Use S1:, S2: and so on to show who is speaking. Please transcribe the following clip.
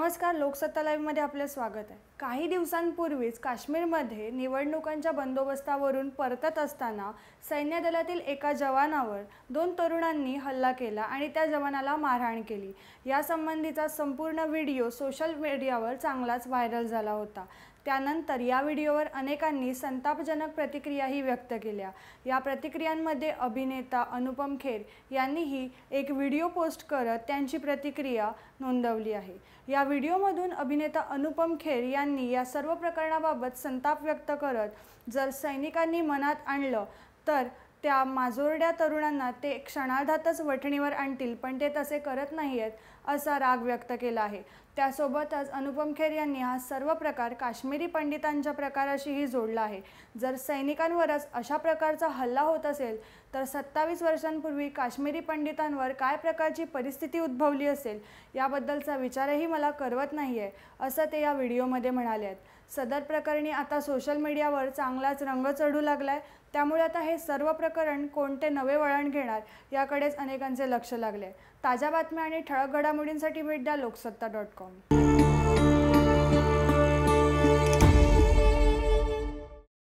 S1: नमस्कार लोकसत्ता लाईव्हमध्ये आपलं स्वागत आहे काही दिवसांपूर्वीच काश्मीरमध्ये निवडणुकांच्या बंदोबस्तावरून परतत असताना सैन्य दलातील एका जवानावर दोन तरुणांनी हल्ला केला आणि त्या जवानाला मारहाण केली यासंबंधीचा संपूर्ण व्हिडिओ सोशल मीडियावर चांगलाच व्हायरल झाला होता त्यानंतर या व्हिडिओवर अनेकांनी संतापजनक प्रतिक्रियाही व्यक्त केल्या या प्रतिक्रियांमध्ये अभिनेता अनुपम खेर यांनीही एक व्हिडिओ पोस्ट करत त्यांची प्रतिक्रिया नोंदवली आहे या व्हिडिओमधून अभिनेता अनुपम खेर यांनी या सर्व प्रकरणाबाबत संताप व्यक्त करत जर सैनिकांनी मनात आणलं तर त्या माजोरड्या तरुणांना ते क्षणार्धातच वठणीवर आणतील पण ते तसे करत नाही आहेत असा राग व्यक्त केला आहे त्यासोबतच अनुपम खेर यांनी हा सर्व प्रकार काश्मीरी पंडितांच्या प्रकाराशीही जोडला आहे जर सैनिकांवरच अशा प्रकारचा हल्ला होत असेल तर सत्तावीस वर्षांपूर्वी काश्मीरी पंडितांवर काय प्रकारची परिस्थिती उद्भवली असेल याबद्दलचा विचारही मला करवत नाही आहे असं ते या व्हिडिओमध्ये म्हणाले आहेत सदर प्रकरणी आता सोशल मीडियावर चांगलाच रंग चढू लागला आहे त्यामुळे आता हे सर्व प्रकरण कोणते नवे वळण घेणार याकडेच अनेकांचे लक्ष लागले ताज्या बातम्या आणि ठळक घडामोडींसाठी भेट द्या लोकसत्ता डॉट कॉम